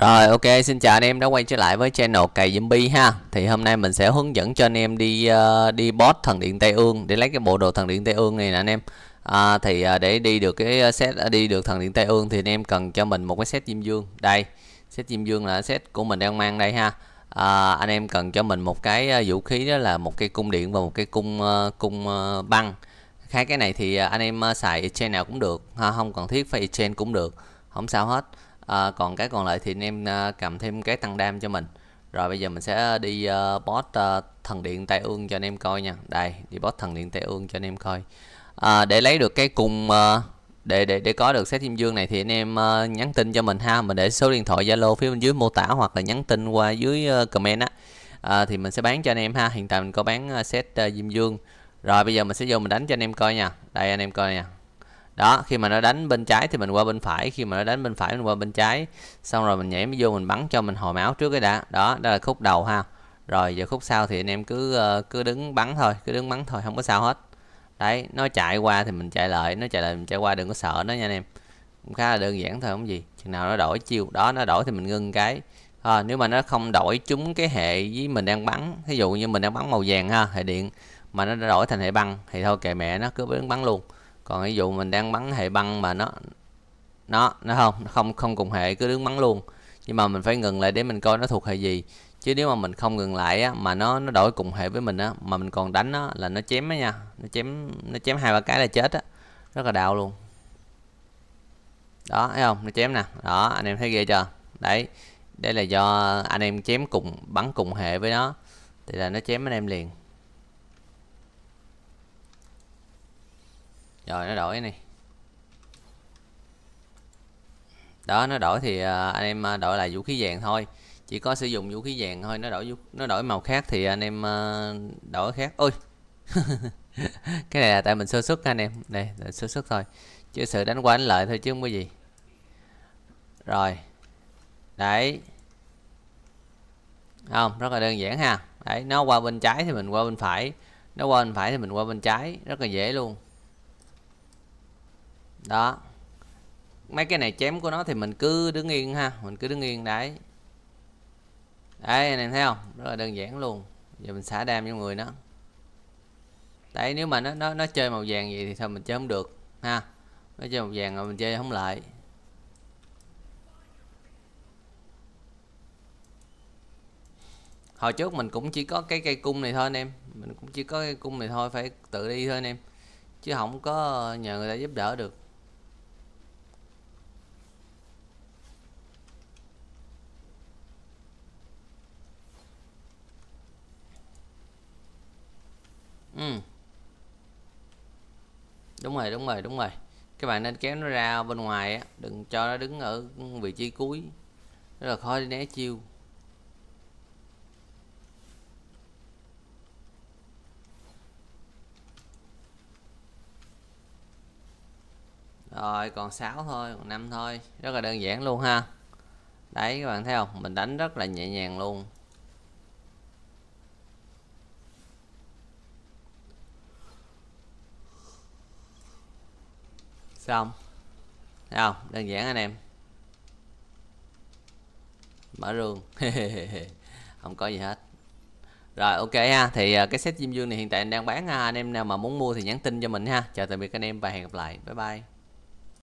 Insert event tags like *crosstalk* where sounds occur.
Rồi ok xin chào anh em đã quay trở lại với channel cày zombie ha Thì hôm nay mình sẽ hướng dẫn cho anh em đi uh, đi boss thần điện Tây Ương Để lấy cái bộ đồ thần điện Tây Ương này nè anh em à, Thì uh, để đi được cái ờ, set à, đi được thần điện Tây Ương thì anh em cần cho mình một cái set diêm dương Đây set diêm dương là set của mình đang mang đây ha à, Anh em cần cho mình một cái uh, vũ khí đó là một cái cung điện và một cái cung uh, cung uh, băng Hai cái này thì à, anh em xài exchange nào cũng được ha Không cần thiết phải exchange cũng được Không sao hết à, còn cái còn lại thì anh em à, cầm thêm cái tăng đam cho mình rồi bây giờ mình sẽ đi uh, boss uh, thần điện tay ương cho anh em coi nha đây đi boss thần điện tay ương cho anh em coi à, để lấy được cái cùng uh, để để để có được xét kim dương này thì anh em uh, nhắn tin cho mình ha mình để số điện thoại zalo phía bên dưới mô tả hoặc là nhắn tin qua dưới uh, comment á à, thì mình sẽ bán cho anh em ha hiện tại mình có bán uh, set uh, diêm dương rồi bây giờ mình sẽ vô mình đánh cho anh em coi nha đây anh em coi nha đó khi mà nó đánh bên trái thì mình qua bên phải khi mà nó đánh bên phải mình qua bên trái xong rồi mình nhảy vô mình bắn cho mình hồi máu trước cái đã đó đó là khúc đầu ha rồi giờ khúc sau thì anh em cứ ờ, cứ đứng bắn thôi cứ đứng bắn thôi không có sao hết đấy nó chạy qua thì mình chạy lại nó chạy lại mình chạy qua đừng có sợ nó nha anh em cũng khá là đơn giản thôi không gì chừng nào nó đổi chiêu đó nó đổi thì mình ngưng cái à, nếu mà nó không đổi chúng cái hệ với mình đang bắn ví dụ như mình đang bắn màu vàng ha hệ điện mà nó đổi thành hệ băng thì thôi kệ mẹ nó cứ bắn bắn luôn còn ví dụ mình đang bắn hệ băng mà nó nó nó không nó không không cùng hệ cứ đứng bắn luôn nhưng mà mình phải ngừng lại để mình coi nó thuộc hệ gì chứ nếu mà mình không ngừng lại á, mà nó nó đổi cùng hệ với mình á mà mình còn đánh á, là nó chém á nha nó chém nó chém hai ba cái là chết á rất là đau luôn đó thấy không nó chém nè đó anh em thấy ghê chưa đấy đây là do anh em chém cùng bắn cùng hệ với nó thì là nó chém anh em liền rồi nó đổi này đó nó đổi thì à, anh em à, đổi lại vũ khí vàng thôi chỉ có sử dụng vũ khí vàng thôi nó đổi nó đổi màu khác thì anh em à, đổi khác ôi *laughs* cái này là tại mình sơ xuất anh em đây, sơ xuất thôi chứ sự đánh qua đánh lợi thôi chứ không có gì rồi đấy không rất là đơn giản ha đấy nó qua bên trái thì mình qua bên phải nó qua bên phải thì mình qua bên trái rất là dễ luôn đó mấy cái này chém của nó thì mình cứ đứng yên ha mình cứ đứng yên đấy đấy này thấy không rất là đơn giản luôn giờ mình xả đam cho người nó đấy nếu mà nó nó nó chơi màu vàng vậy thì thôi mình chơi không được ha nó chơi màu vàng rồi mình chơi không lại hồi trước mình cũng chỉ có cái cây cung này thôi anh em mình cũng chỉ có cây cung này thôi phải tự đi thôi anh em chứ không có nhờ người ta giúp đỡ được ừ. đúng rồi đúng rồi đúng rồi các bạn nên kéo nó ra bên ngoài á đừng cho nó đứng ở vị trí cuối rất là khó để né chiêu rồi còn 6 thôi còn 5 thôi rất là đơn giản luôn ha đấy các bạn thấy không mình đánh rất là nhẹ nhàng luôn xong Thấy không đơn giản anh em mở rương *laughs* không có gì hết rồi ok ha thì à, cái set diêm dương này hiện tại anh đang bán ha à, anh em nào mà muốn mua thì nhắn tin cho mình ha chào tạm biệt anh em và hẹn gặp lại bye bye